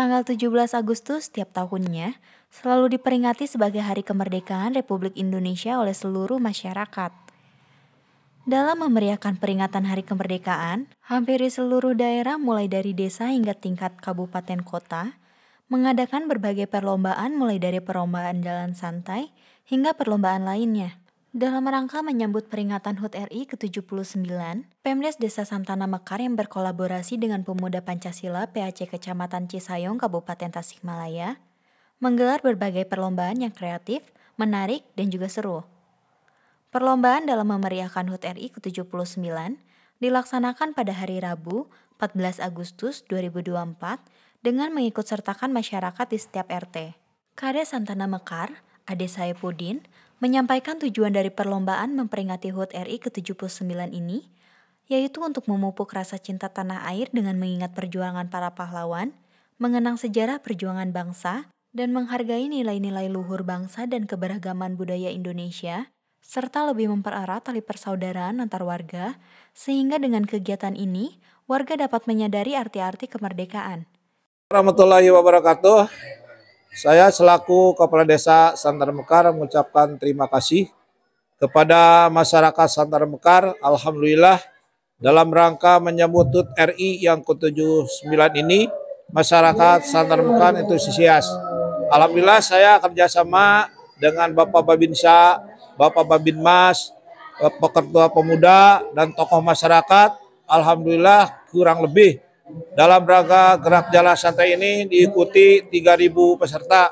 Tanggal 17 Agustus setiap tahunnya selalu diperingati sebagai Hari Kemerdekaan Republik Indonesia oleh seluruh masyarakat. Dalam memeriahkan peringatan Hari Kemerdekaan, hampir seluruh daerah mulai dari desa hingga tingkat kabupaten kota mengadakan berbagai perlombaan mulai dari perlombaan jalan santai hingga perlombaan lainnya. Dalam rangka menyambut peringatan HUT RI ke-79, Pemdes Desa Santana Mekar yang berkolaborasi dengan Pemuda Pancasila PAC Kecamatan Cisayong, Kabupaten Tasikmalaya, menggelar berbagai perlombaan yang kreatif, menarik, dan juga seru. Perlombaan dalam memeriahkan HUT RI ke-79 dilaksanakan pada hari Rabu, 14 Agustus 2024 dengan mengikutsertakan masyarakat di setiap RT. Karya Santana Mekar, Ade Saipudin, menyampaikan tujuan dari perlombaan memperingati HUT RI ke-79 ini, yaitu untuk memupuk rasa cinta tanah air dengan mengingat perjuangan para pahlawan, mengenang sejarah perjuangan bangsa, dan menghargai nilai-nilai luhur bangsa dan keberagaman budaya Indonesia, serta lebih mempererat tali persaudaraan antar warga, sehingga dengan kegiatan ini, warga dapat menyadari arti-arti kemerdekaan. Warahmatullahi wabarakatuh. Saya selaku Kepala Desa Santar Mekar mengucapkan terima kasih kepada masyarakat Santar Mekar. Alhamdulillah dalam rangka menyambut HUT RI yang ke-79 ini, masyarakat Santar Mekar itu sisias. Alhamdulillah saya kerjasama dengan Bapak Babinsa, Bapak Babinmas, pekerja pemuda, dan tokoh masyarakat. Alhamdulillah kurang lebih dalam rangka gerak jalan santai ini diikuti 3.000 peserta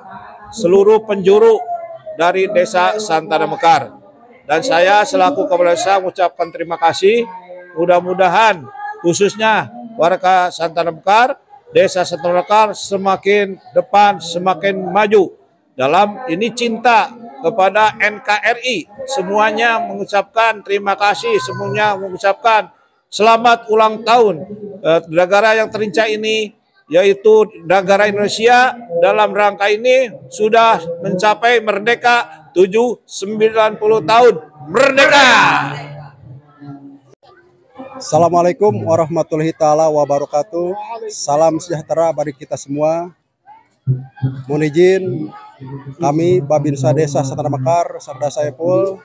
seluruh penjuru dari desa Santana Mekar. Dan saya selaku kepala desa mengucapkan terima kasih. Mudah-mudahan khususnya warga Santana Mekar, desa Santana Mekar semakin depan, semakin maju. Dalam ini cinta kepada NKRI. Semuanya mengucapkan terima kasih, semuanya mengucapkan selamat ulang tahun eh, negara yang terincah ini yaitu negara Indonesia dalam rangka ini sudah mencapai merdeka 790 tahun. Merdeka! Assalamualaikum warahmatullahi taala wabarakatuh. Salam sejahtera bagi kita semua. Mohon izin kami Babinsa Desa Satana Mekar Sarda Saiful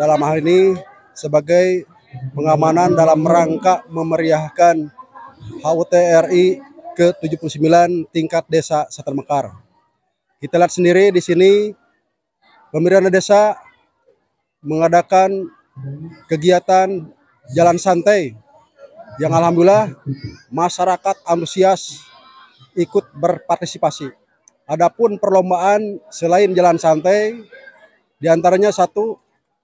dalam hal ini sebagai pengamanan dalam rangka memeriahkan HUT RI ke-79 tingkat desa mekar Kita lihat sendiri di sini pemerintah desa mengadakan kegiatan jalan santai yang alhamdulillah masyarakat antusias ikut berpartisipasi. Adapun perlombaan selain jalan santai diantaranya satu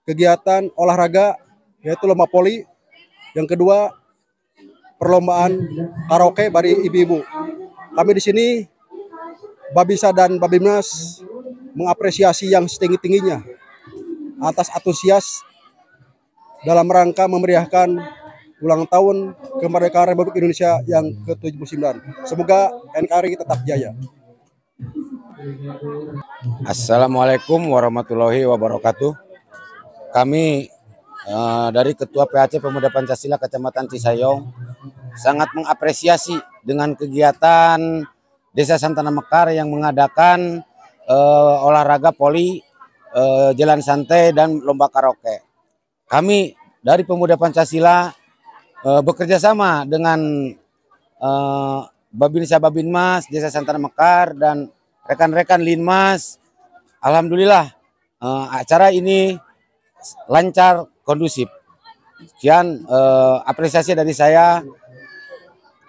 kegiatan olahraga yaitu lomba poli, yang kedua perlombaan karaoke bari ibu-ibu. Kami di sini Babisa dan Babimnas mengapresiasi yang setinggi-tingginya atas antusias dalam rangka memeriahkan ulang tahun kemerdekaan Republik Indonesia yang ke-79. Semoga NKRI tetap jaya. Assalamualaikum warahmatullahi wabarakatuh. Kami uh, dari Ketua PAC Pemuda Pancasila Kecamatan Cisayong sangat mengapresiasi dengan kegiatan Desa Santana Mekar yang mengadakan uh, olahraga poli, uh, jalan santai dan lomba karaoke. Kami dari pemuda Pancasila uh, bekerja sama dengan uh, Babinsa Babinmas, Desa Santana Mekar dan rekan-rekan Linmas. Alhamdulillah uh, acara ini lancar kondusif. Sekian uh, apresiasi dari saya.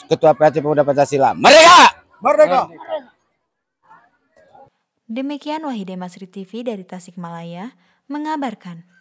Ketua PAC Pemuda Pancasila. Merdeka! Merdeka! Demikian Wahide Masri TV dari Tasikmalaya mengabarkan.